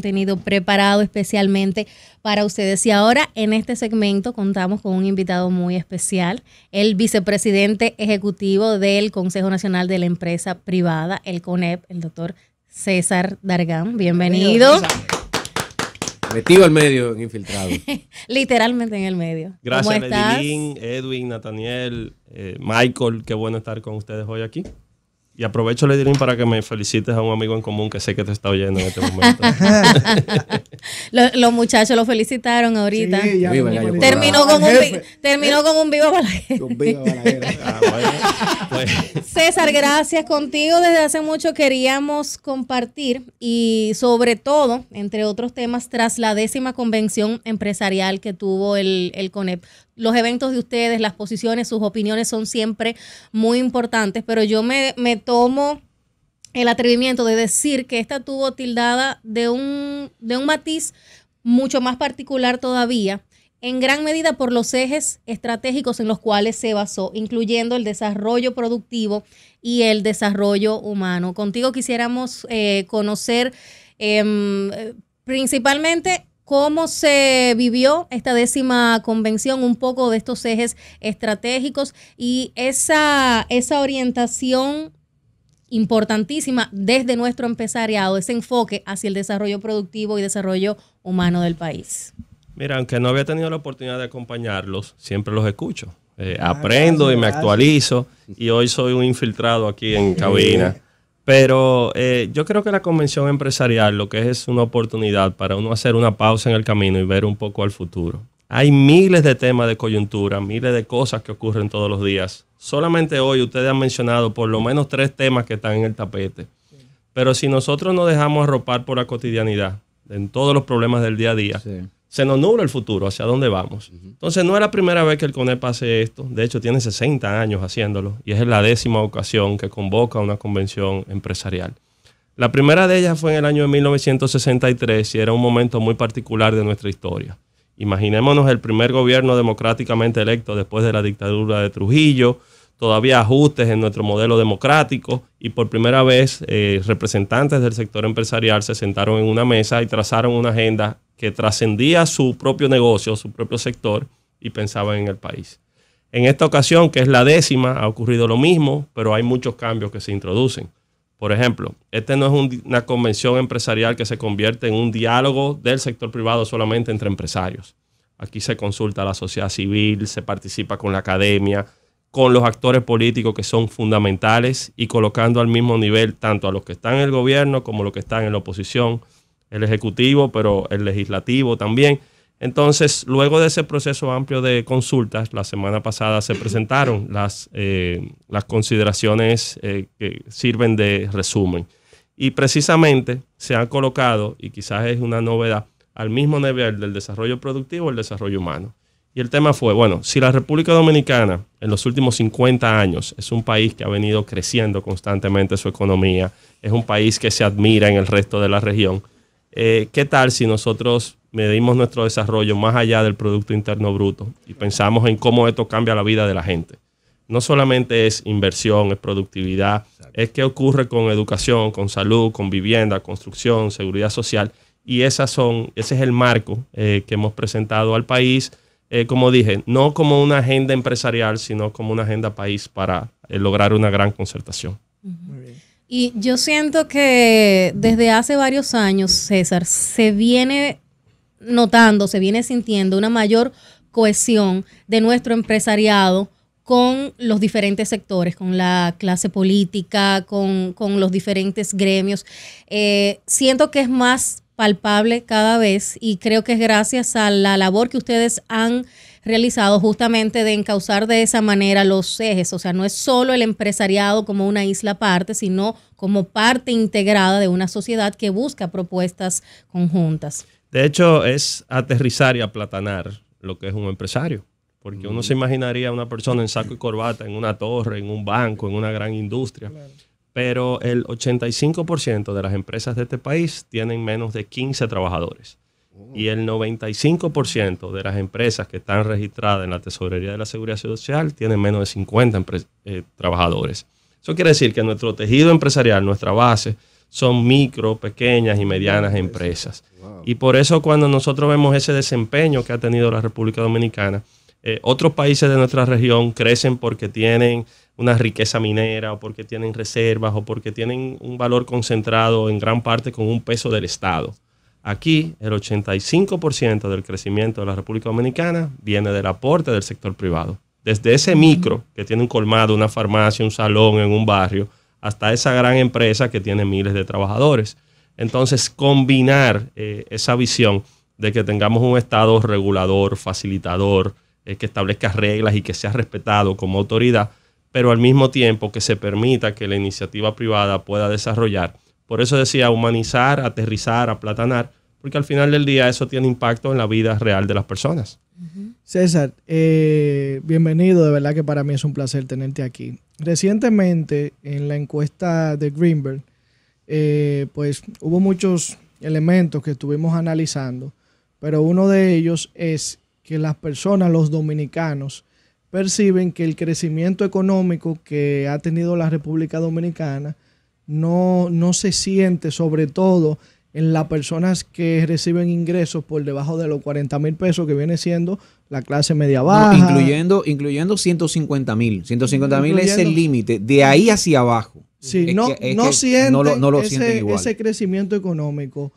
Tenido preparado especialmente para ustedes. Y ahora en este segmento contamos con un invitado muy especial, el vicepresidente ejecutivo del Consejo Nacional de la Empresa Privada, el CONEP, el doctor César Dargán. Bienvenido. Metido al medio infiltrado. Literalmente en el medio. Gracias, Edwin, Nathaniel, eh, Michael. Qué bueno estar con ustedes hoy aquí. Y aprovecho, Lady para que me felicites a un amigo en común que sé que te está oyendo en este momento. los, muchachos lo felicitaron ahorita. terminó, con un, terminó con vivo ah, pues. César, gracias contigo. Desde hace mucho queríamos compartir y sobre todo, entre otros temas, tras la décima convención empresarial que tuvo el, el CONEP, los eventos de ustedes, las posiciones, sus opiniones son siempre muy importantes, pero yo me, tomo el atrevimiento de decir que esta tuvo tildada de un, de un matiz mucho más particular todavía, en gran medida por los ejes estratégicos en los cuales se basó, incluyendo el desarrollo productivo y el desarrollo humano. Contigo quisiéramos eh, conocer em, eh, principalmente cómo se vivió esta décima convención, un poco de estos ejes estratégicos y esa, esa orientación importantísima desde nuestro empresariado, ese enfoque hacia el desarrollo productivo y desarrollo humano del país. Mira, aunque no había tenido la oportunidad de acompañarlos, siempre los escucho. Eh, ah, aprendo y me actualizo y hoy soy un infiltrado aquí en cabina. Pero eh, yo creo que la convención empresarial lo que es es una oportunidad para uno hacer una pausa en el camino y ver un poco al futuro. Hay miles de temas de coyuntura, miles de cosas que ocurren todos los días. Solamente hoy ustedes han mencionado por lo menos tres temas que están en el tapete. Pero si nosotros nos dejamos arropar por la cotidianidad, en todos los problemas del día a día, se nos nubla el futuro, hacia dónde vamos. Entonces, no es la primera vez que el CONEP hace esto, de hecho tiene 60 años haciéndolo y es la décima ocasión que convoca una convención empresarial. La primera de ellas fue en el año de 1963 y era un momento muy particular de nuestra historia. Imaginémonos el primer gobierno democráticamente electo después de la dictadura de Trujillo, todavía ajustes en nuestro modelo democrático y por primera vez eh, representantes del sector empresarial se sentaron en una mesa y trazaron una agenda que trascendía su propio negocio, su propio sector y pensaban en el país. En esta ocasión, que es la décima, ha ocurrido lo mismo, pero hay muchos cambios que se introducen. Por ejemplo, este no es una convención empresarial que se convierte en un diálogo del sector privado solamente entre empresarios. Aquí se consulta a la sociedad civil, se participa con la academia, con los actores políticos que son fundamentales y colocando al mismo nivel tanto a los que están en el gobierno como a los que están en la oposición el Ejecutivo, pero el Legislativo también. Entonces, luego de ese proceso amplio de consultas, la semana pasada se presentaron las, eh, las consideraciones eh, que sirven de resumen. Y precisamente se han colocado, y quizás es una novedad, al mismo nivel del desarrollo productivo, el desarrollo humano. Y el tema fue, bueno, si la República Dominicana en los últimos 50 años es un país que ha venido creciendo constantemente su economía, es un país que se admira en el resto de la región, eh, ¿qué tal si nosotros medimos nuestro desarrollo más allá del Producto Interno Bruto y pensamos en cómo esto cambia la vida de la gente? No solamente es inversión, es productividad, es qué ocurre con educación, con salud, con vivienda, construcción, seguridad social. Y esas son, ese es el marco eh, que hemos presentado al país. Eh, como dije, no como una agenda empresarial, sino como una agenda país para lograr una gran concertación. Muy bien. Y yo siento que desde hace varios años, César, se viene notando, se viene sintiendo una mayor cohesión de nuestro empresariado con los diferentes sectores, con la clase política, con, los diferentes gremios. Eh, siento que es más palpable cada vez y creo que es gracias a la labor que ustedes han realizado justamente de encauzar de esa manera los ejes. O sea, no es solo el empresariado como una isla aparte, sino como parte integrada de una sociedad que busca propuestas conjuntas. De hecho, es aterrizar y aplatanar lo que es un empresario. Porque uno se mm. imaginaría una persona en saco y corbata, en una torre, en un banco, en una gran industria. Pero el 85% de las empresas de este país tienen menos de 15 trabajadores y el 95% de las empresas que están registradas en la Tesorería de la Seguridad Social tienen menos de 50 eh, trabajadores. Eso quiere decir que nuestro tejido empresarial, nuestra base, son micro, pequeñas y medianas empresas. Y por eso cuando nosotros vemos ese desempeño que ha tenido la República Dominicana, eh, otros países de nuestra región crecen porque tienen una riqueza minera o porque tienen reservas o porque tienen un valor concentrado en gran parte con un peso del Estado. Aquí el 85% del crecimiento de la República Dominicana viene del aporte del sector privado. Desde ese micro que tiene un colmado, una farmacia, un salón en un barrio, hasta esa gran empresa que tiene miles de trabajadores. Entonces, combinar eh, esa visión de que tengamos un Estado regulador, facilitador, eh, que establezca reglas y que sea respetado como autoridad, pero al mismo tiempo que se permita que la iniciativa privada pueda desarrollar por eso decía humanizar, aterrizar, aplatanar, porque al final del día eso tiene impacto en la vida real de las personas. César, eh, bienvenido, de verdad que para mí es un placer tenerte aquí. Recientemente, en la encuesta de Greenberg, eh, pues hubo muchos elementos que estuvimos analizando, pero uno de ellos es que las personas, los dominicanos, perciben que el crecimiento económico que ha tenido la República Dominicana no, no se siente, sobre todo en las personas que reciben ingresos por debajo de los 40 mil pesos que viene siendo la clase media baja. incluyendo, incluyendo 150 mil. 150 mil es el límite, de ahí hacia abajo. si no, no, siente no, lo, ese, ese crecimiento económico.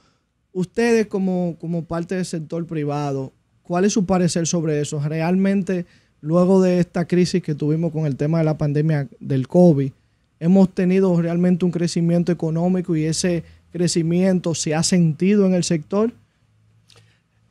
Ustedes como, como parte del sector privado, ¿cuál es su parecer sobre eso? Realmente, luego de esta crisis que tuvimos con el tema de la pandemia del COVID, hemos tenido realmente un crecimiento económico y ese crecimiento se ha sentido en el sector?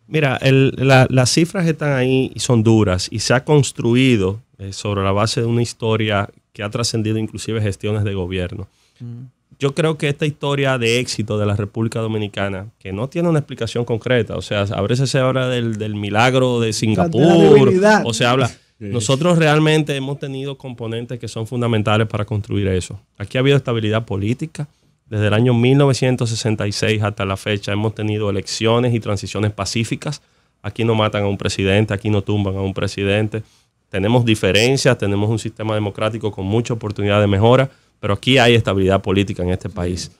Mira, las cifras están ahí y son duras y se ha construido eh, sobre la base de una historia que ha trascendido inclusive gestiones de gobierno. Mm. Yo creo que esta historia de éxito de la República Dominicana, que no tiene una explicación concreta, o sea, a veces se habla del, milagro de Singapur, o se habla... Nosotros realmente hemos tenido componentes que son fundamentales para construir eso. Aquí ha habido estabilidad política. Desde el año 1966 hasta la fecha hemos tenido elecciones y transiciones pacíficas. Aquí no matan a un presidente, aquí no tumban a un presidente. Tenemos diferencias, tenemos un sistema democrático con mucha oportunidad de mejora, pero aquí hay estabilidad política en este país.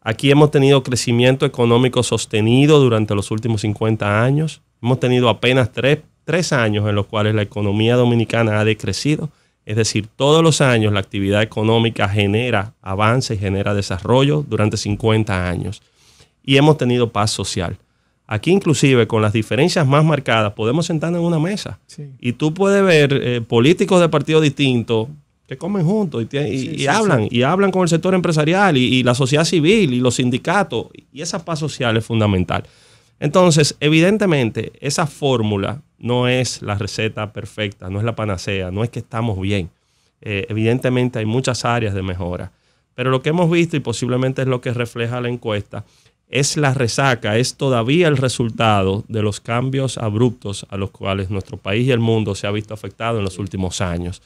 Aquí hemos tenido crecimiento económico sostenido durante los últimos 50 años. Hemos tenido apenas tres tres años en los cuales la economía dominicana ha decrecido. Es decir, todos los años la actividad económica genera avance y genera desarrollo durante 50 años. Y hemos tenido paz social. Aquí inclusive con las diferencias más marcadas podemos sentarnos en una mesa. Y tú puedes ver eh, políticos de partidos distintos que comen juntos y, hablan, y hablan con el sector empresarial y la sociedad civil y los sindicatos. Y esa paz social es fundamental. Entonces, evidentemente, esa fórmula no es la receta perfecta, no es la panacea, no es que estamos bien. Eh, evidentemente hay muchas áreas de mejora, pero lo que hemos visto y posiblemente es lo que refleja la encuesta es la resaca, es todavía el resultado de los cambios abruptos a los cuales nuestro país y el mundo se ha visto afectado en los últimos años.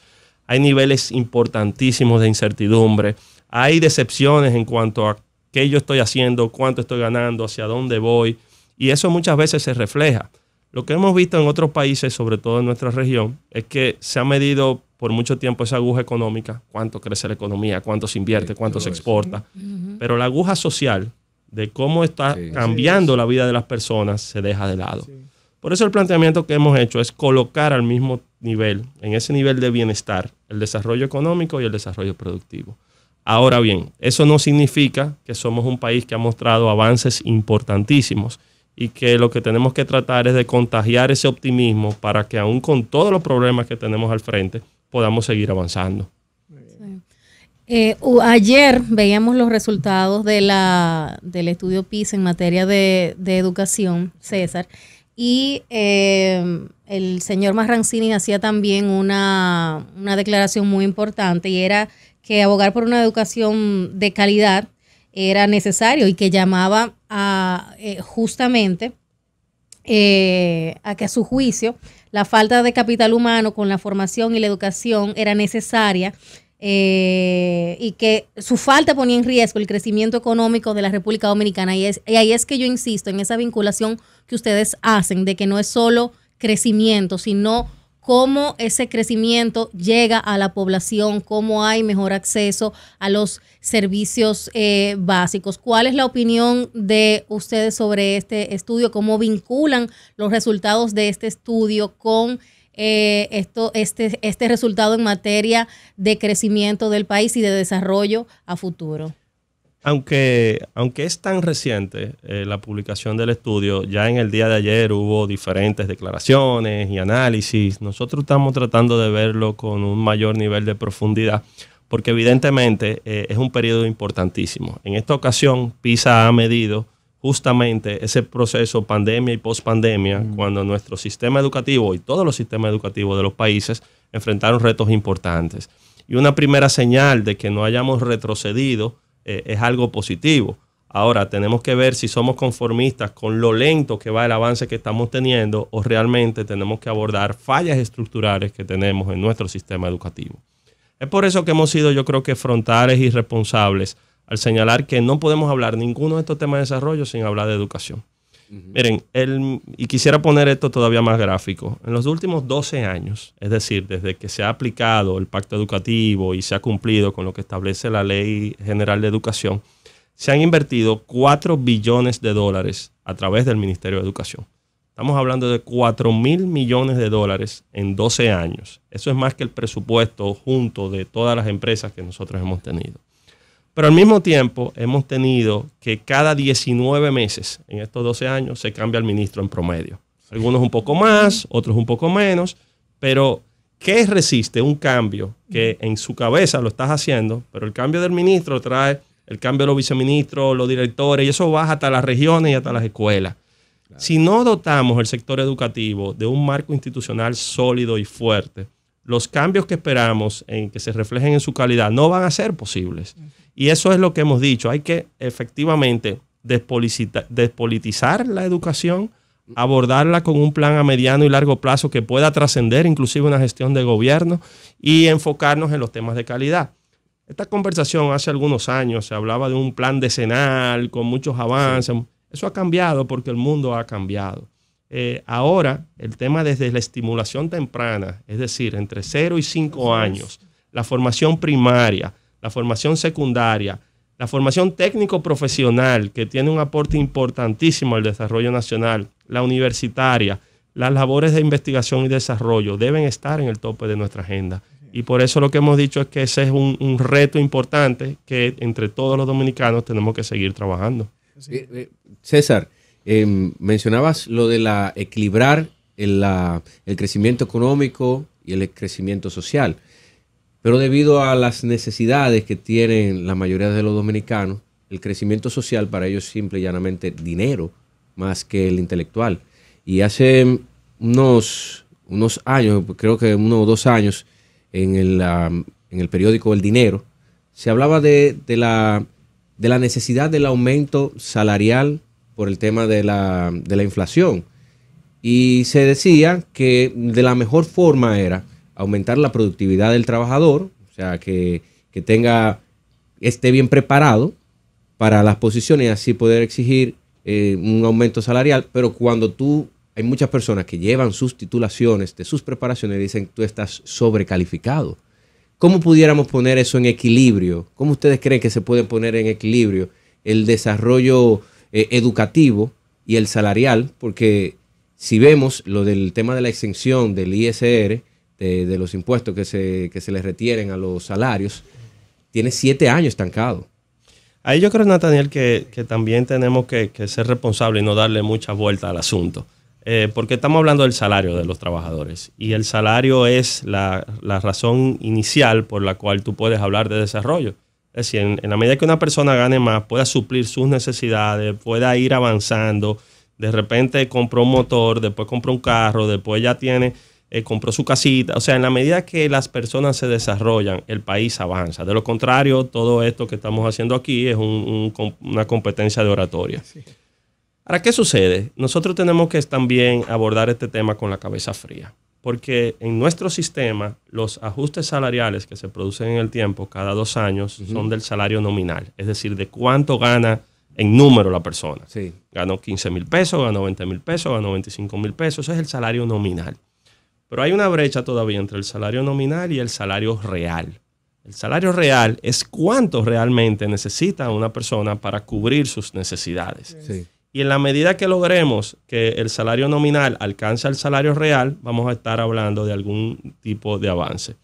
Hay niveles importantísimos de incertidumbre, hay decepciones en cuanto a qué yo estoy haciendo, cuánto estoy ganando, hacia dónde voy, y eso muchas veces se refleja. Lo que hemos visto en otros países, sobre todo en nuestra región, es que se ha medido por mucho tiempo esa aguja económica, cuánto crece la economía, cuánto se invierte, cuánto se exporta. Pero la aguja social de cómo está cambiando la vida de las personas se deja de lado. Por eso el planteamiento que hemos hecho es colocar al mismo nivel, en ese nivel de bienestar, el desarrollo económico y el desarrollo productivo. Ahora bien, eso no significa que somos un país que ha mostrado avances importantísimos y que lo que tenemos que tratar es de contagiar ese optimismo para que aún con todos los problemas que tenemos al frente podamos seguir avanzando. Eh, ayer veíamos los resultados de la, del estudio PIS en materia de, educación, César, y em, el señor Marrancini hacía también una, una declaración muy importante y era que abogar por una educación de calidad era necesario y que llamaba a, eh, justamente eh, a que a su juicio la falta de capital humano con la formación y la educación era necesaria eh, y que su falta ponía en riesgo el crecimiento económico de la República Dominicana. Y, y ahí es que yo insisto en esa vinculación que ustedes hacen de que no es solo crecimiento, sino cómo ese crecimiento llega a la población, cómo hay mejor acceso a los servicios eh, básicos. ¿Cuál es la opinión de ustedes sobre este estudio? ¿Cómo vinculan los resultados de este estudio con eh, esto, este, este resultado en materia de crecimiento del país y de desarrollo a futuro? Aunque, aunque es tan reciente eh, la publicación del estudio, ya en el día de ayer hubo diferentes declaraciones y análisis. Nosotros estamos tratando de verlo con un mayor nivel de profundidad, porque evidentemente eh, es un periodo importantísimo. En esta ocasión, PISA ha medido justamente ese proceso pandemia y pospandemia, mm. cuando nuestro sistema educativo y todos los sistemas educativos de los países enfrentaron retos importantes. Y una primera señal de que no hayamos retrocedido eh, es algo positivo. Ahora tenemos que ver si somos conformistas con lo lento que va el avance que estamos teniendo o realmente tenemos que abordar fallas estructurales que tenemos en nuestro sistema educativo. Es por eso que hemos sido yo creo que frontales y responsables al señalar que no podemos hablar ninguno de estos temas de desarrollo sin hablar de educación. Miren, el, y quisiera poner esto todavía más gráfico. En los últimos 12 años, es decir, desde que se ha aplicado el pacto educativo y se ha cumplido con lo que establece la Ley General de Educación, se han invertido 4 billones de dólares a través del Ministerio de Educación. Estamos hablando de 4 mil millones de dólares en 12 años. Eso es más que el presupuesto junto de todas las empresas que nosotros hemos tenido. Pero al mismo tiempo hemos tenido que cada 19 meses, en estos 12 años, se cambia el ministro en promedio. Algunos un poco más, otros un poco menos, pero ¿qué resiste un cambio que en su cabeza lo estás haciendo, pero el cambio del ministro trae el cambio de los viceministros, los directores, y eso baja hasta las regiones y hasta las escuelas. Si no dotamos el sector educativo de un marco institucional sólido y fuerte, los cambios que esperamos en que se reflejen en su calidad no van a ser posibles. Y eso es lo que hemos dicho. Hay que efectivamente despolitizar la educación, abordarla con un plan a mediano y largo plazo que pueda trascender inclusive una gestión de gobierno y enfocarnos en los temas de calidad. Esta conversación hace algunos años se hablaba de un plan decenal con muchos avances. Eso ha cambiado porque el mundo ha cambiado. Eh, ahora, el tema desde la estimulación temprana, es decir, entre 0 y 5 años, la formación primaria, la formación secundaria, la formación técnico-profesional, que tiene un aporte importantísimo al desarrollo nacional, la universitaria, las labores de investigación y desarrollo deben estar en el tope de nuestra agenda. Y por eso lo que hemos dicho es que ese es un, reto importante que entre todos los dominicanos tenemos que seguir trabajando. Eh, César, em, mencionabas lo de la equilibrar el crecimiento económico y el crecimiento social. Pero debido a las necesidades que tienen la mayoría de los dominicanos, el crecimiento social para ellos es simple y llanamente dinero más que el intelectual. Y hace unos, unos años, creo que uno o dos años, en el, ah, periódico El Dinero, se hablaba de, de, la, necesidad del aumento salarial por el tema de la, de la inflación. Y se decía que de la mejor forma era aumentar la productividad del trabajador, o sea, que, tenga, esté bien preparado para las posiciones y así poder exigir eh, un aumento salarial, pero cuando tú, hay muchas personas que llevan sus titulaciones de sus preparaciones y dicen, tú estás sobrecalificado. ¿Cómo pudiéramos poner eso en equilibrio? ¿Cómo ustedes creen que se puede poner en equilibrio el desarrollo eh, educativo y el salarial? Porque si vemos lo del tema de la exención del ISR, este, de, los impuestos que se, que se les retienen a los salarios, tiene siete años estancado. Ahí yo creo, Nathaniel, que, también tenemos que, ser responsables y no darle mucha vuelta al asunto. Eh, porque estamos hablando del salario de los trabajadores y el salario es la, razón inicial por la cual tú puedes hablar de desarrollo. Es decir, en, la medida que una persona gane más, pueda suplir sus necesidades, pueda ir avanzando, de repente compra un motor, después compra un carro, después ya tiene eh, compró su casita. O sea, en la medida que las personas se desarrollan, el país avanza. De lo contrario, todo esto que estamos haciendo aquí es una competencia de oratoria. ¿Para ¿qué sucede? Nosotros tenemos que también abordar este tema con la cabeza fría, porque en nuestro sistema los ajustes salariales que se producen en el tiempo cada dos años son del salario nominal, es decir, de cuánto gana en número la persona. Sí. Ganó 15 mil pesos, ganó 20 mil pesos, ganó 25 mil pesos, ese es el salario nominal. Pero hay una brecha todavía entre el salario nominal y el salario real. El salario real es cuánto realmente necesita una persona para cubrir sus necesidades. Y en la medida que logremos que el salario nominal alcance el salario real, vamos a estar hablando de algún tipo de avance.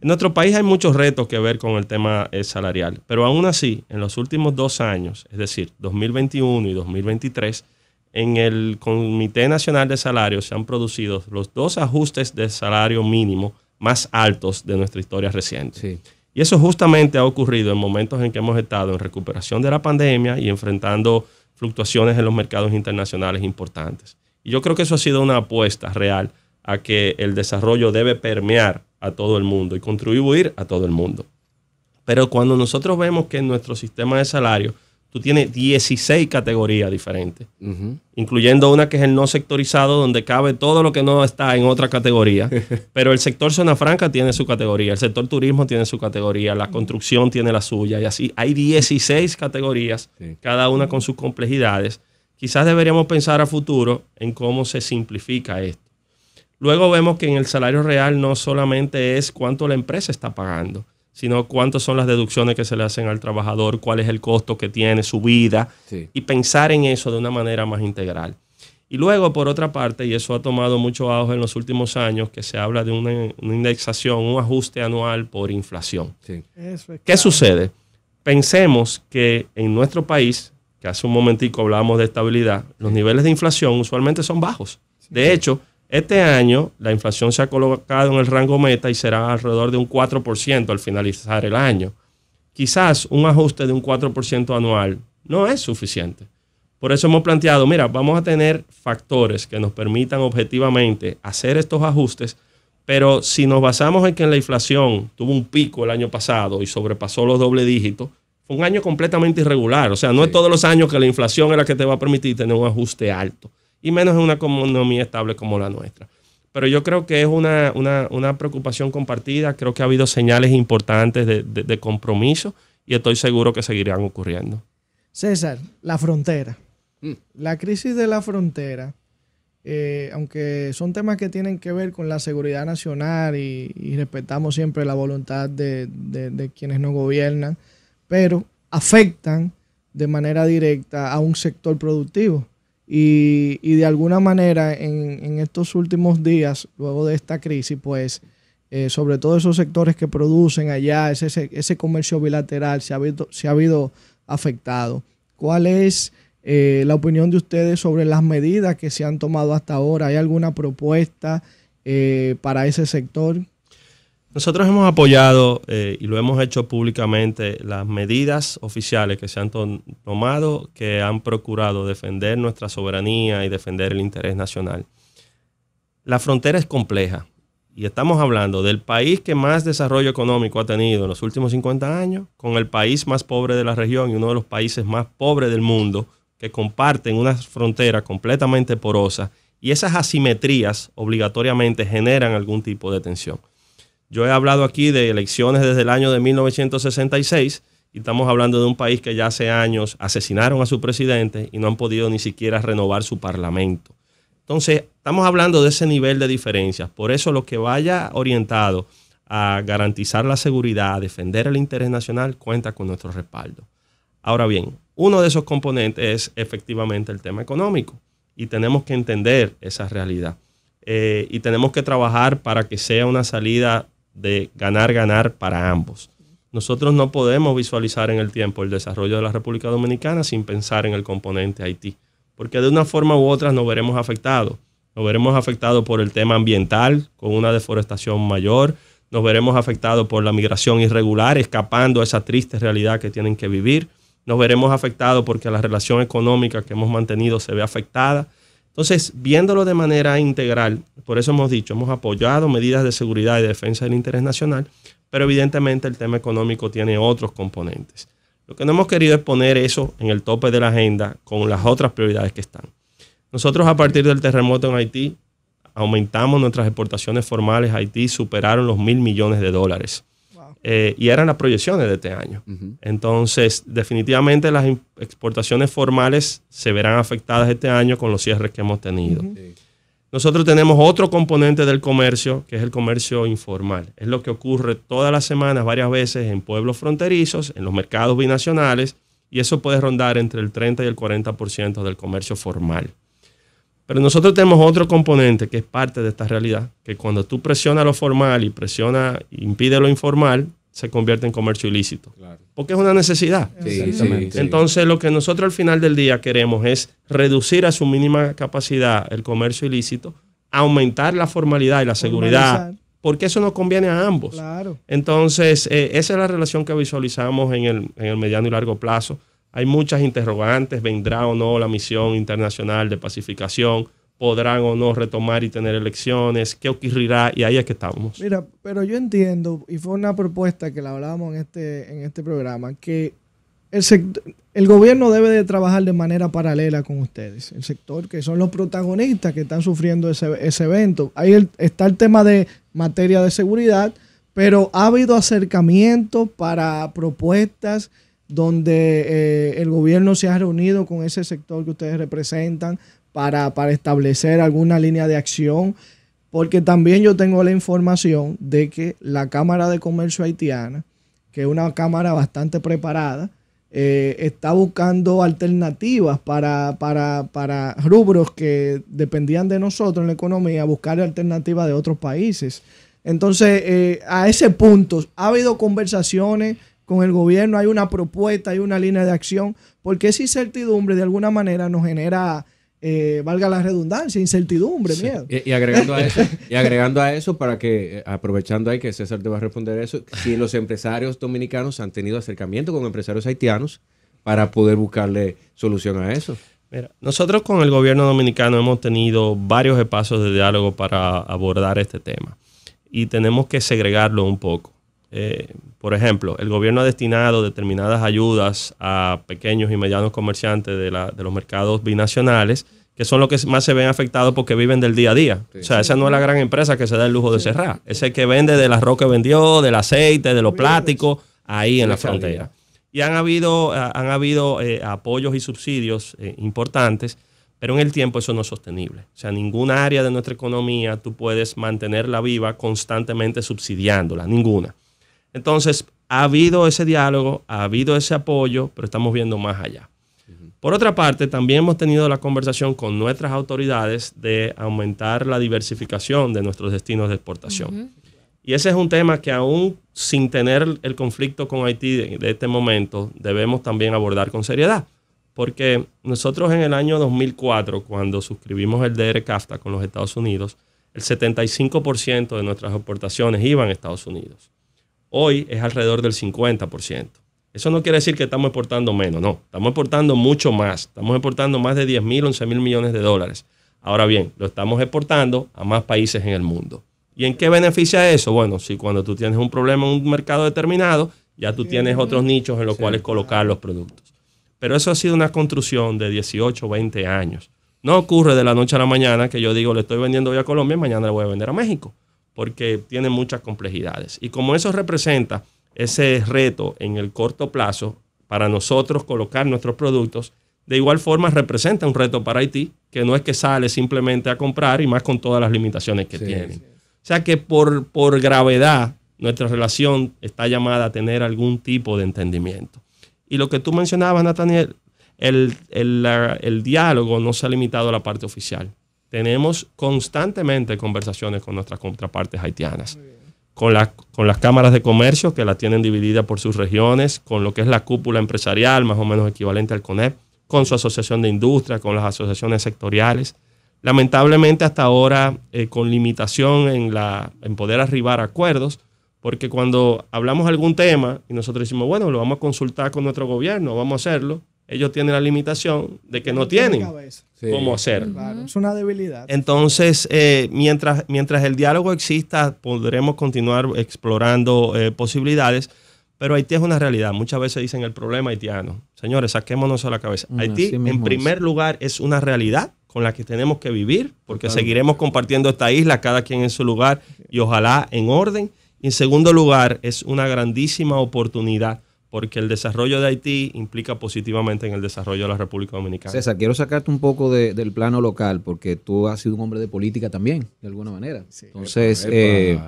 En nuestro país hay muchos retos que ver con el tema eh, salarial, pero aún así, en los últimos dos años, es decir, 2021 y 2023, en el Comité Nacional de Salarios se han producido los dos ajustes de salario mínimo más altos de nuestra historia reciente. Y eso justamente ha ocurrido en momentos en que hemos estado en recuperación de la pandemia y enfrentando fluctuaciones en los mercados internacionales importantes. Y yo creo que eso ha sido una apuesta real a que el desarrollo debe permear a todo el mundo y contribuir a todo el mundo. Pero cuando nosotros vemos que en nuestro sistema de salario tú tienes 16 categorías diferentes, incluyendo una que es el no sectorizado, donde cabe todo lo que no está en otra categoría. Pero el sector zona franca tiene su categoría, el sector turismo tiene su categoría, la construcción tiene la suya, y así hay 16 categorías, cada una con sus complejidades. Quizás deberíamos pensar a futuro en cómo se simplifica esto. Luego vemos que en el salario real no solamente es cuánto la empresa está pagando, sino cuántas son las deducciones que se le hacen al trabajador, cuál es el costo que tiene su vida, y pensar en eso de una manera más integral. Y luego, por otra parte, y eso ha tomado mucho auge en los últimos años, que se habla de una, indexación, un ajuste anual por inflación. Sí. ¿Qué sucede? Pensemos que en nuestro país, que hace un momentico hablábamos de estabilidad, los niveles de inflación usualmente son bajos. de hecho, este año la inflación se ha colocado en el rango meta y será alrededor de un 4% al finalizar el año. Quizás un ajuste de un 4% anual no es suficiente. Por eso hemos planteado, mira, vamos a tener factores que nos permitan objetivamente hacer estos ajustes, pero si nos basamos en que la inflación tuvo un pico el año pasado y sobrepasó los doble dígitos, fue un año completamente irregular. O sea, no es todos los años que la inflación es la que te va a permitir tener un ajuste alto y menos en una economía estable como la nuestra. Pero yo creo que es una, preocupación compartida, creo que ha habido señales importantes de, compromiso y estoy seguro que seguirán ocurriendo. César, la frontera. Mm. La crisis de la frontera, eh, aunque son temas que tienen que ver con la seguridad nacional y, respetamos siempre la voluntad de, de quienes nos gobiernan, pero afectan de manera directa a un sector productivo. Y, de alguna manera en, estos últimos días, luego de esta crisis, pues eh, sobre todo esos sectores que producen allá, ese, ese comercio bilateral se ha, visto, se ha habido afectado. ¿Cuál es eh, la opinión de ustedes sobre las medidas que se han tomado hasta ahora? ¿Hay alguna propuesta eh, para ese sector? Nosotros hemos apoyado eh, y lo hemos hecho públicamente las medidas oficiales que se han tomado que han procurado defender nuestra soberanía y defender el interés nacional. La frontera es compleja y estamos hablando del país que más desarrollo económico ha tenido en los últimos 50 años con el país más pobre de la región y uno de los países más pobres del mundo que comparten una frontera completamente porosa y esas asimetrías obligatoriamente generan algún tipo de tensión. Yo he hablado aquí de elecciones desde el año de 1966 y estamos hablando de un país que ya hace años asesinaron a su presidente y no han podido ni siquiera renovar su parlamento. Entonces, estamos hablando de ese nivel de diferencias. Por eso lo que vaya orientado a garantizar la seguridad, a defender el interés nacional, cuenta con nuestro respaldo. Ahora bien, uno de esos componentes es efectivamente el tema económico y tenemos que entender esa realidad. Eh, y tenemos que trabajar para que sea una salida de ganar, ganar para ambos. Nosotros no podemos visualizar en el tiempo el desarrollo de la República Dominicana sin pensar en el componente Haití, porque de una forma u otra nos veremos afectados. Nos veremos afectados por el tema ambiental, con una deforestación mayor, nos veremos afectados por la migración irregular, escapando a esa triste realidad que tienen que vivir, nos veremos afectados porque la relación económica que hemos mantenido se ve afectada, entonces, viéndolo de manera integral, por eso hemos dicho, hemos apoyado medidas de seguridad y defensa del interés nacional, pero evidentemente el tema económico tiene otros componentes. Lo que no hemos querido es poner eso en el tope de la agenda con las otras prioridades que están. Nosotros a partir del terremoto en Haití aumentamos nuestras exportaciones formales a Haití, superaron los mil millones de dólares. Eh, y eran las proyecciones de este año. Entonces, definitivamente las exportaciones formales se verán afectadas este año con los cierres que hemos tenido. Nosotros tenemos otro componente del comercio, que es el comercio informal. Es lo que ocurre todas las semanas, varias veces, en pueblos fronterizos, en los mercados binacionales, y eso puede rondar entre el 30 y el 40% del comercio formal. Pero nosotros tenemos otro componente que es parte de esta realidad, que cuando tú presionas lo formal y presiona, impide lo informal, se convierte en comercio ilícito. Porque es una necesidad. Entonces, lo que nosotros al final del día queremos es reducir a su mínima capacidad el comercio ilícito, aumentar la formalidad y la seguridad, porque eso nos conviene a ambos. Entonces, eh, esa es la relación que visualizamos en el, en el mediano y largo plazo. Hay muchas interrogantes, vendrá o no la misión internacional de pacificación podrán o no retomar y tener elecciones, qué ocurrirá y ahí es que estamos. Mira, pero yo entiendo, y fue una propuesta que la hablábamos en este, en este programa, que el, el gobierno debe de trabajar de manera paralela con ustedes, el sector que son los protagonistas que están sufriendo ese, evento. Ahí está el tema de materia de seguridad, pero ha habido acercamientos para propuestas donde eh, el gobierno se ha reunido con ese sector que ustedes representan para, establecer alguna línea de acción, porque también yo tengo la información de que la Cámara de Comercio haitiana, que es una cámara bastante preparada, eh, está buscando alternativas para, rubros que dependían de nosotros en la economía, buscar alternativas de otros países. Entonces, eh, a ese punto, ha habido conversaciones con el gobierno, hay una propuesta, hay una línea de acción, porque esa incertidumbre de alguna manera nos genera eh, valga la redundancia, incertidumbre, Y, agregando a eso, y agregando a eso, para que, eh, aprovechando ahí que César te va a responder eso, si los empresarios dominicanos han tenido acercamiento con empresarios haitianos para poder buscarle solución a eso. Mira, nosotros con el gobierno dominicano hemos tenido varios espacios de diálogo para abordar este tema y tenemos que segregarlo un poco. Eh, por ejemplo, el gobierno ha destinado determinadas ayudas a pequeños y medianos comerciantes de, los mercados binacionales, que son los que más se ven afectados porque viven del día a día. o sea, esa no es la gran empresa que se da el lujo de cerrar. Ese que vende del arroz que vendió, del aceite, de lo plásticos, ahí en la frontera. Y han habido, ah, han habido eh, apoyos y subsidios eh, importantes, pero en el tiempo eso no es sostenible. O sea, ninguna área de nuestra economía tú puedes mantenerla viva constantemente subsidiándola, ninguna. Entonces, ha habido ese diálogo, ha habido ese apoyo, pero estamos viendo más allá. Por otra parte, también hemos tenido la conversación con nuestras autoridades de aumentar la diversificación de nuestros destinos de exportación. Y ese es un tema que aún sin tener el conflicto con Haití de, este momento, debemos también abordar con seriedad. Porque nosotros en el año 2004, cuando suscribimos el DR-CAFTA con los Estados Unidos, el 75% de nuestras exportaciones iban a Estados Unidos. Hoy es alrededor del 50%. Eso no quiere decir que estamos exportando menos, no. Estamos exportando mucho más. Estamos exportando más de 10 mil, 11 mil millones de dólares. Ahora bien, lo estamos exportando a más países en el mundo. ¿Y en qué beneficia eso? Bueno, si cuando tú tienes un problema en un mercado determinado, ya tú tienes otros nichos en los cuales colocar los productos. Pero eso ha sido una construcción de 18, 20 años. No ocurre de la noche a la mañana que yo digo, le estoy vendiendo hoy a Colombia y mañana le voy a vender a México porque tiene muchas complejidades. Y como eso representa ese reto en el corto plazo, para nosotros colocar nuestros productos, de igual forma representa un reto para Haití, que no es que sale simplemente a comprar y más con todas las limitaciones que tiene. O sea que por, por gravedad, nuestra relación está llamada a tener algún tipo de entendimiento. Y lo que tú mencionabas, Nathaniel, el diálogo no se ha limitado a la parte oficial tenemos constantemente conversaciones con nuestras contrapartes haitianas, con, las con las cámaras de comercio que la tienen dividida por sus regiones, con lo que es la cúpula empresarial, más o menos equivalente al CONEP, con su asociación de industria, con las asociaciones sectoriales. Lamentablemente hasta ahora eh, con limitación en, la, en poder arribar acuerdos, porque cuando hablamos algún tema y nosotros decimos, bueno, lo vamos a consultar con nuestro gobierno, vamos a hacerlo, ellos tienen la limitación de que no tienen cómo hacerlo. Es una debilidad. Entonces, eh, mientras, mientras el diálogo exista, podremos continuar explorando eh, posibilidades. Pero Haití es una realidad. Muchas veces dicen el problema haitiano. Señores, saquémonos a la cabeza. Haití, en primer lugar, es una realidad con la que tenemos que vivir, porque seguiremos compartiendo esta isla, cada quien en su lugar, y ojalá en orden. Y en segundo lugar, es una grandísima oportunidad porque el desarrollo de Haití implica positivamente en el desarrollo de la República Dominicana. César, quiero sacarte un poco del plano local, porque tú has sido un hombre de política también, de alguna manera. Entonces, eh,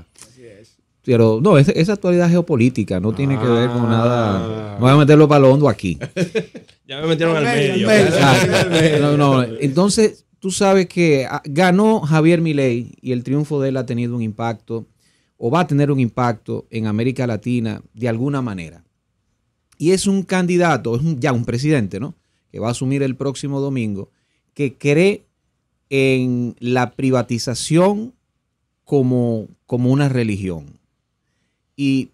pero no, es, actualidad geopolítica, no tiene que ah. ver con nada. No voy a meterlo para lo hondo aquí. ya me metieron al medio. no, no, entonces, tú sabes que ah, ganó Javier Milei y el triunfo de él ha tenido un impacto o va a tener un impacto en América Latina de alguna manera y es un candidato, es ya un presidente, ¿no? Que va a asumir el próximo domingo, que cree en la privatización como, como una religión. Y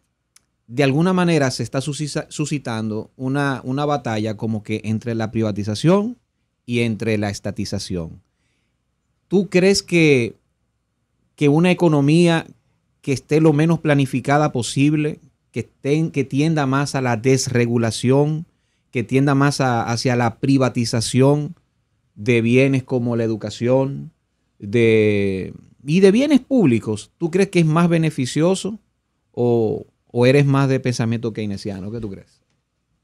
de alguna manera se está suscitando una, batalla como que entre la privatización y entre la estatización. ¿Tú crees que, que una economía que esté lo menos planificada posible, que, que tienda más a la desregulación, que tienda más hacia la privatización de bienes como la educación de, y de bienes públicos. ¿Tú crees que es más beneficioso o, o eres más de pensamiento keynesiano? ¿Qué tú crees?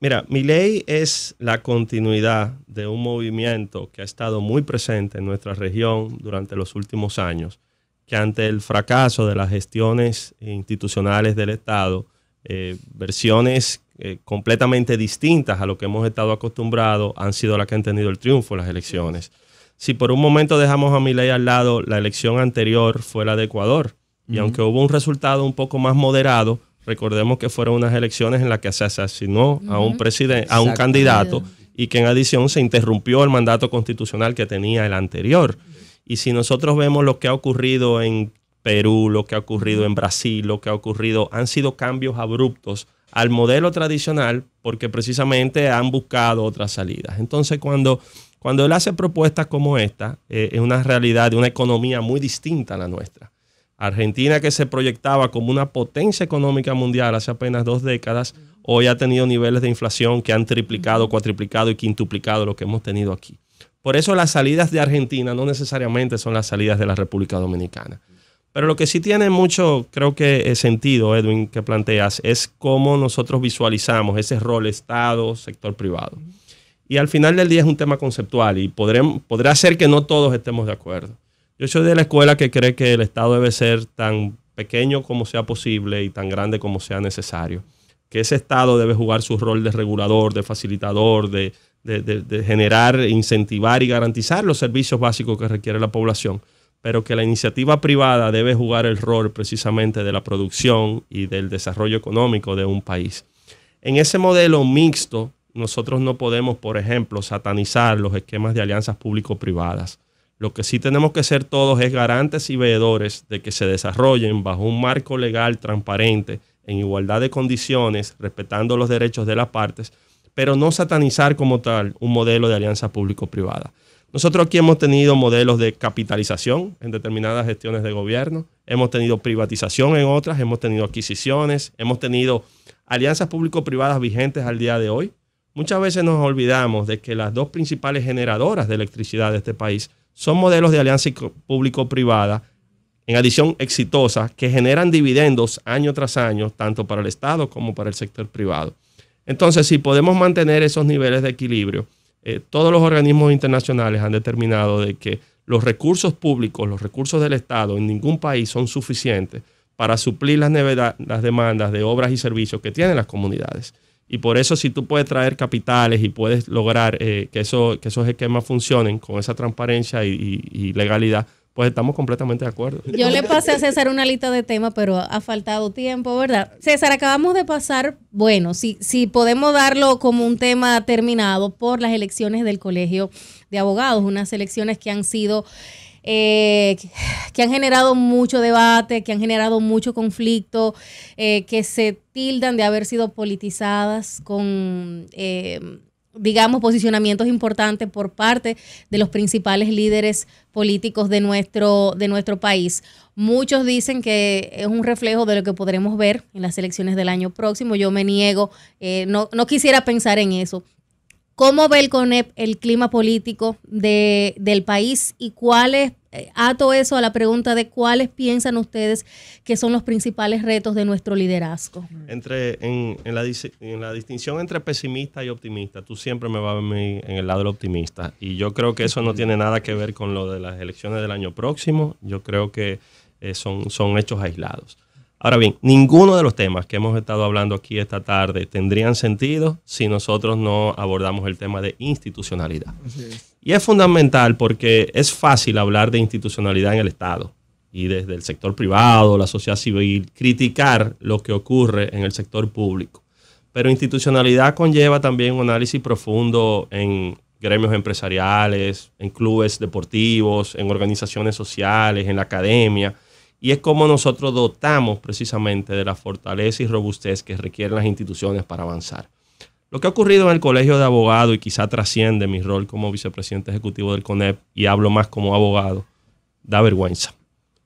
Mira, mi ley es la continuidad de un movimiento que ha estado muy presente en nuestra región durante los últimos años, que ante el fracaso de las gestiones institucionales del Estado eh, versiones eh, completamente distintas a lo que hemos estado acostumbrados han sido las que han tenido el triunfo en las elecciones. Si por un momento dejamos a Milei al lado, la elección anterior fue la de Ecuador. Y aunque hubo un resultado un poco más moderado, recordemos que fueron unas elecciones en las que se asesinó a un presidente, a un candidato, y que en adición se interrumpió el mandato constitucional que tenía el anterior. Y si nosotros vemos lo que ha ocurrido en Perú, lo que ha ocurrido en Brasil, lo que ha ocurrido, han sido cambios abruptos al modelo tradicional porque precisamente han buscado otras salidas. Entonces, cuando, cuando él hace propuestas como esta, eh, es una realidad de una economía muy distinta a la nuestra. Argentina, que se proyectaba como una potencia económica mundial hace apenas dos décadas, hoy ha tenido niveles de inflación que han triplicado, cuatriplicado y quintuplicado lo que hemos tenido aquí. Por eso las salidas de Argentina no necesariamente son las salidas de la República Dominicana. Pero lo que sí tiene mucho, creo que eh, sentido, Edwin, que planteas, es cómo nosotros visualizamos ese rol Estado, sector privado. Y al final del día es un tema conceptual y podrá ser que no todos estemos de acuerdo. Yo soy de la escuela que cree que el Estado debe ser tan pequeño como sea posible y tan grande como sea necesario. Que ese Estado debe jugar su rol de regulador, de facilitador, de generar, incentivar y garantizar los servicios básicos que requiere la población pero que la iniciativa privada debe jugar el rol precisamente de la producción y del desarrollo económico de un país. En ese modelo mixto, nosotros no podemos, por ejemplo, satanizar los esquemas de alianzas público-privadas. Lo que sí tenemos que ser todos es garantes y veedores de que se desarrollen bajo un marco legal transparente, en igualdad de condiciones, respetando los derechos de las partes, pero no satanizar como tal un modelo de alianza público-privada. Nosotros aquí hemos tenido modelos de capitalización en determinadas gestiones de gobierno, hemos tenido privatización en otras, hemos tenido adquisiciones, hemos tenido alianzas público-privadas vigentes al día de hoy. Muchas veces nos olvidamos de que las dos principales generadoras de electricidad de este país son modelos de alianza público-privada, en adición exitosa, que generan dividendos año tras año, tanto para el Estado como para el sector privado. Entonces, si podemos mantener esos niveles de equilibrio, eh, todos los organismos internacionales han determinado de que los recursos públicos, los recursos del Estado en ningún país son suficientes para suplir las, demandas de obras y servicios que tienen las comunidades. Y por eso si tú puedes traer capitales y puedes lograr eh, que, esos esquemas funcionen con esa transparencia y legalidad, pues estamos completamente de acuerdo. Yo le pasé a César una lista de temas, pero ha faltado tiempo, ¿verdad? César, acabamos de pasar, bueno, si, si podemos darlo como un tema terminado por las elecciones del Colegio de Abogados, unas elecciones que han sido... Eh, que han generado mucho debate, que han generado mucho conflicto, eh, que se tildan de haber sido politizadas con eh, digamos, posicionamientos importantes por parte de los principales líderes políticos de nuestro, de nuestro país. Muchos dicen que es un reflejo de lo que podremos ver en las elecciones del año próximo. Yo me niego, eh, no, no quisiera pensar en eso. ¿Cómo ve el CONEP el clima político del país y cuáles eh, a todo eso a la pregunta de cuáles piensan ustedes que son los principales retos de nuestro liderazgo. Entre, en, la, distinción entre pesimista y optimista, tú siempre me vas a ver en el lado del optimista. Y yo creo que eso no tiene nada que ver con lo de las elecciones del año próximo. Yo creo que eh, son hechos aislados. Ahora bien, ninguno de los temas que hemos estado hablando aquí esta tarde tendrían sentido si nosotros no abordamos el tema de institucionalidad. Y es fundamental porque es fácil hablar de institucionalidad en el Estado y desde el sector privado, la sociedad civil, criticar lo que ocurre en el sector público. Pero institucionalidad conlleva también un análisis profundo en gremios empresariales, en clubes deportivos, en organizaciones sociales, en la academia y es como nosotros dotamos precisamente de la fortaleza y robustez que requieren las instituciones para avanzar. Lo que ha ocurrido en el Colegio de Abogados y quizá trasciende mi rol como vicepresidente ejecutivo del CONEP y hablo más como abogado, da vergüenza.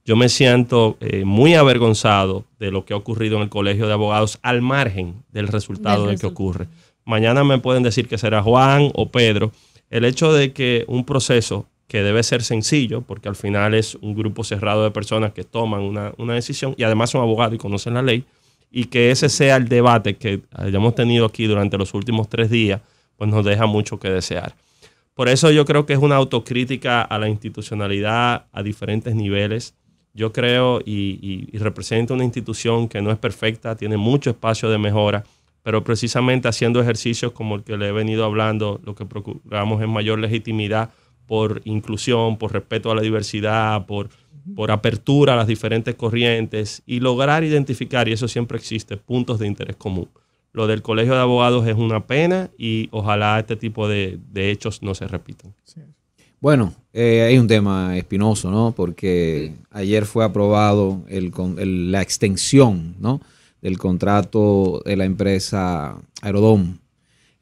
Yo me siento eh, muy avergonzado de lo que ha ocurrido en el Colegio de Abogados al margen del resultado del, del que ocurre. Mañana me pueden decir que será Juan o Pedro. El hecho de que un proceso que debe ser sencillo, porque al final es un grupo cerrado de personas que toman una, decisión y además son abogados y conocen la ley, y que ese sea el debate que hayamos tenido aquí durante los últimos tres días, pues nos deja mucho que desear. Por eso yo creo que es una autocrítica a la institucionalidad a diferentes niveles. Yo creo y, y, y representa una institución que no es perfecta, tiene mucho espacio de mejora, pero precisamente haciendo ejercicios como el que le he venido hablando, lo que procuramos es mayor legitimidad por inclusión, por respeto a la diversidad, por, por apertura a las diferentes corrientes y lograr identificar, y eso siempre existe, puntos de interés común. Lo del colegio de abogados es una pena y ojalá este tipo de, hechos no se repitan. Bueno, eh, hay un tema espinoso, ¿no? Porque ayer fue aprobado la extensión, ¿no? Del contrato de la empresa Aerodom.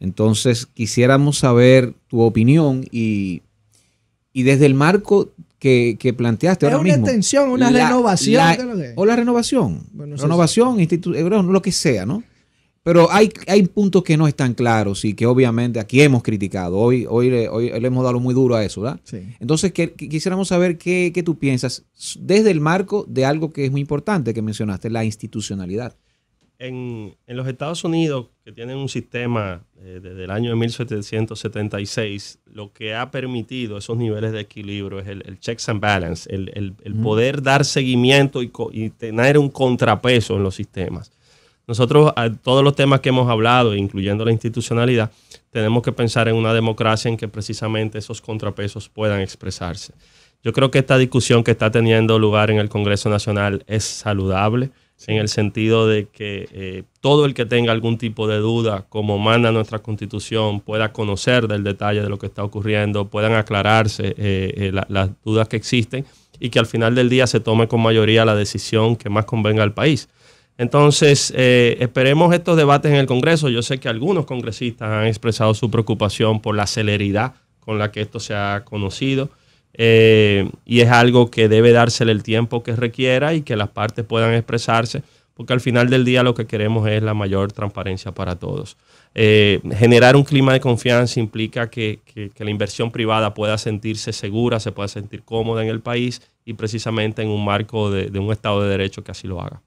Entonces, quisiéramos saber tu opinión y y desde el marco que, planteaste es ahora mismo. una extensión, una renovación. O la renovación. renovación, eh, lo que sea, ¿no? Pero hay, hay puntos que no están claros y que obviamente aquí hemos criticado. Hoy, hoy, le hemos dado muy duro a eso, ¿verdad? Sí. Entonces, quisiéramos saber qué, qué tú piensas desde el marco de algo que es muy importante que mencionaste, la institucionalidad en, los Estados Unidos, que tienen un sistema desde eh, el año de 1776, lo que ha permitido esos niveles de equilibrio es el, checks and balance, el, poder dar seguimiento y, y, tener un contrapeso en los sistemas. Nosotros, a todos los temas que hemos hablado, incluyendo la institucionalidad, tenemos que pensar en una democracia en que precisamente esos contrapesos puedan expresarse. Yo creo que esta discusión que está teniendo lugar en el Congreso Nacional es saludable en el sentido de que eh, todo el que tenga algún tipo de duda, como manda nuestra constitución, pueda conocer del detalle de lo que está ocurriendo, puedan aclararse eh, eh, las dudas que existen y que al final del día se tome con mayoría la decisión que más convenga al país. Entonces, esperemos estos debates en el Congreso. Yo sé que algunos congresistas han expresado su preocupación por la celeridad con la que esto se ha conocido. Eh, y es algo que debe dársele el tiempo que requiera y que las partes puedan expresarse, porque al final del día lo que queremos es la mayor transparencia para todos. Eh, generar un clima de confianza implica que, la inversión privada pueda sentirse segura, se pueda sentir cómoda en el país y precisamente en un marco de un Estado de Derecho que así lo haga.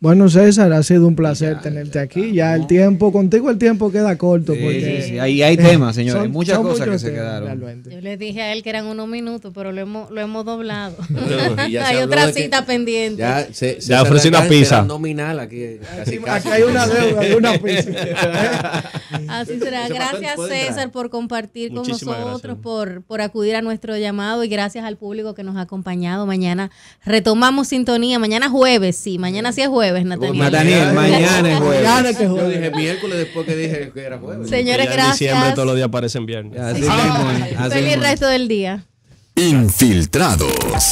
Bueno, César, ha sido un placer tenerte aquí. Ya el tiempo, contigo el tiempo queda corto. porque, sí, Ahí hay temas, señores. muchas cosas que se quedaron. Yo les dije a él que eran unos minutos, pero lo hemos, doblado. hay otra cita pendiente. Ya, ofrecí una pizza. Nominal aquí, hay una deuda, hay una pizza. Así será. Gracias, César, por compartir con nosotros, por, por acudir a nuestro llamado y gracias al público que nos ha acompañado. Mañana retomamos sintonía. Mañana jueves, sí mañana sí es jueves, Natalia. Nathaniel, mañana es jueves. Mañana que jueves. Yo dije miércoles después que dije que era jueves. Señores, ya gracias. En diciembre todos los días aparecen viernes. Así, así, así, feliz resto del día. Infiltrados.